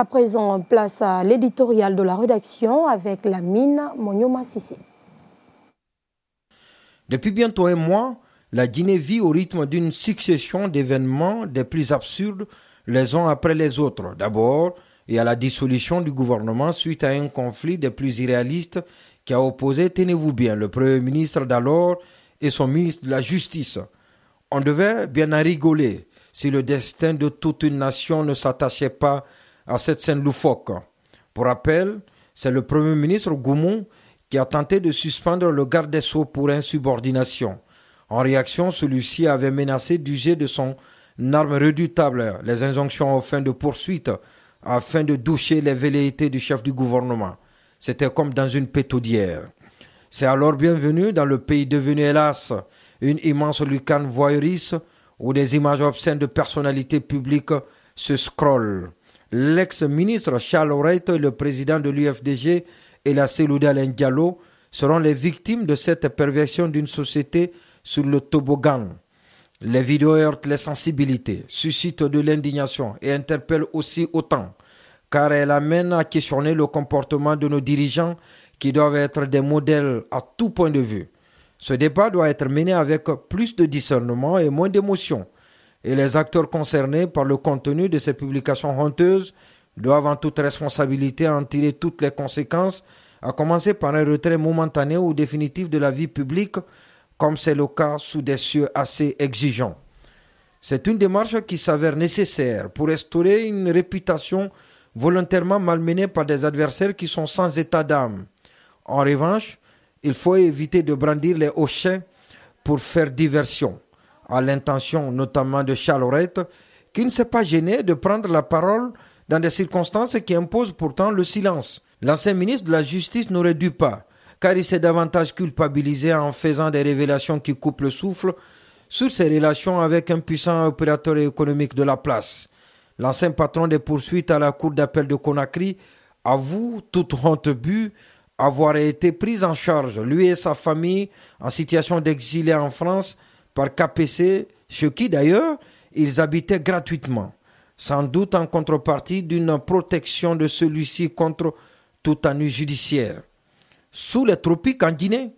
À présent, place à l'éditorial de la rédaction avec la mine Monyoma Sissi. Depuis bientôt un mois, la Guinée vit au rythme d'une succession d'événements des plus absurdes les uns après les autres. D'abord, il y a la dissolution du gouvernement suite à un conflit des plus irréalistes qui a opposé, tenez-vous bien, le Premier ministre d'alors et son ministre de la Justice. On devait bien en rigoler si le destin de toute une nation ne s'attachait pas à cette scène loufoque. Pour rappel, c'est le Premier ministre Goumou qui a tenté de suspendre le garde des Sceaux pour insubordination. En réaction, celui-ci avait menacé d'user de son arme redoutable les injonctions aux fins de poursuite afin de doucher les velléités du chef du gouvernement. C'était comme dans une pétaudière. C'est alors bienvenu dans le pays devenu hélas une immense lucarne voyeuriste où des images obscènes de personnalités publiques se scrollent. L'ex-ministre Charles Wright et le président de l'UFDG, et la Alain Diallo, seront les victimes de cette perversion d'une société sur le toboggan. Les vidéos heurtent les sensibilités, suscitent de l'indignation et interpellent aussi autant, car elles amènent à questionner le comportement de nos dirigeants qui doivent être des modèles à tout point de vue. Ce débat doit être mené avec plus de discernement et moins d'émotion, et les acteurs concernés par le contenu de ces publications honteuses doivent en toute responsabilité en tirer toutes les conséquences, à commencer par un retrait momentané ou définitif de la vie publique, comme c'est le cas sous des cieux assez exigeants. C'est une démarche qui s'avère nécessaire pour restaurer une réputation volontairement malmenée par des adversaires qui sont sans état d'âme. En revanche, il faut éviter de brandir les hochets pour faire diversion à l'intention notamment de Chalorette qui ne s'est pas gêné de prendre la parole dans des circonstances qui imposent pourtant le silence. L'ancien ministre de la Justice n'aurait dû pas, car il s'est davantage culpabilisé en faisant des révélations qui coupent le souffle sur ses relations avec un puissant opérateur économique de la place. L'ancien patron des poursuites à la cour d'appel de Conakry avoue, toute honte but, avoir été pris en charge, lui et sa famille, en situation d'exilé en France, par KPC, ce qui d'ailleurs, ils habitaient gratuitement, sans doute en contrepartie d'une protection de celui-ci contre toute année judiciaire. Sous les tropiques en Guinée,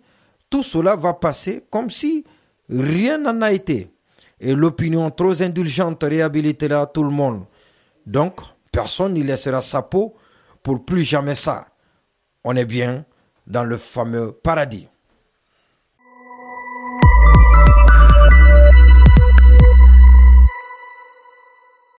tout cela va passer comme si rien n'en a été. Et l'opinion trop indulgente réhabilitera tout le monde. Donc, personne n'y laissera sa peau pour plus jamais ça. On est bien dans le fameux paradis.